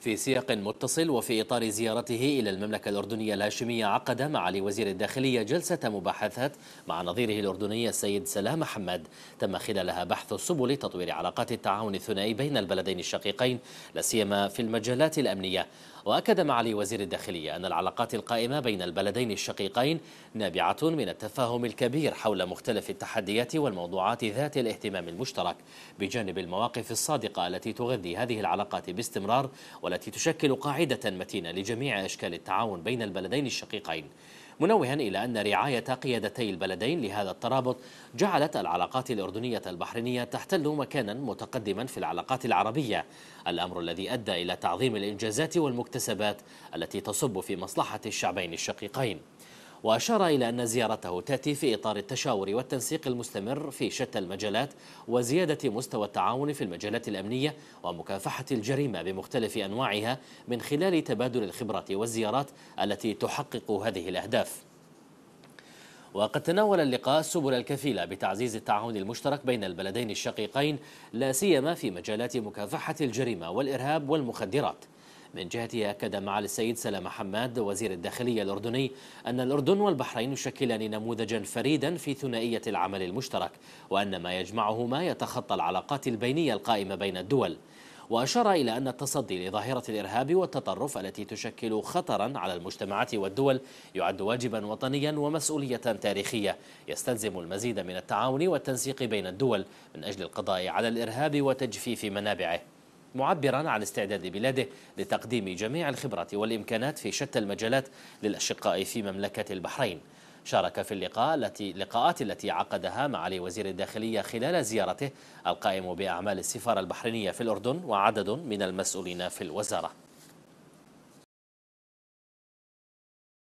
في سياق متصل وفي إطار زيارته إلى المملكة الأردنية الهاشمية عقد معالي وزير الداخلية جلسة مباحثات مع نظيره الأردني السيد سلام محمد تم خلالها بحث سبل تطوير علاقات التعاون الثنائي بين البلدين الشقيقين لاسيما في المجالات الأمنية وأكد معالي وزير الداخلية أن العلاقات القائمة بين البلدين الشقيقين نابعة من التفاهم الكبير حول مختلف التحديات والموضوعات ذات الاهتمام المشترك بجانب المواقف الصادقة التي تغذي هذه العلاقات باستمرار والتي تشكل قاعدة متينة لجميع أشكال التعاون بين البلدين الشقيقين منوها إلى أن رعاية قيادتي البلدين لهذا الترابط جعلت العلاقات الأردنية البحرينية تحتل مكانا متقدما في العلاقات العربية الأمر الذي أدى إلى تعظيم الإنجازات والمكتسبات التي تصب في مصلحة الشعبين الشقيقين وأشار إلى أن زيارته تأتي في إطار التشاور والتنسيق المستمر في شتى المجالات وزيادة مستوى التعاون في المجالات الأمنية ومكافحة الجريمة بمختلف أنواعها من خلال تبادل الخبرات والزيارات التي تحقق هذه الأهداف وقد تناول اللقاء السبل الكفيلة بتعزيز التعاون المشترك بين البلدين الشقيقين لا سيما في مجالات مكافحة الجريمة والإرهاب والمخدرات من جهته أكد معالي السيد سلام حماد وزير الداخلية الأردني أن الأردن والبحرين يشكلان نموذجا فريدا في ثنائية العمل المشترك وأن ما يجمعهما يتخطى العلاقات البينية القائمة بين الدول وأشار إلى أن التصدي لظاهرة الإرهاب والتطرف التي تشكل خطرا على المجتمعات والدول يعد واجبا وطنيا ومسؤولية تاريخية يستلزم المزيد من التعاون والتنسيق بين الدول من أجل القضاء على الإرهاب وتجفيف منابعه معبرا عن استعداد بلاده لتقديم جميع الخبرات والإمكانات في شتى المجالات للأشقاء في مملكة البحرين شارك في اللقاء التي لقاءات التي عقدها معالي وزير الداخلية خلال زيارته القائم بأعمال السفارة البحرينية في الأردن وعدد من المسؤولين في الوزارة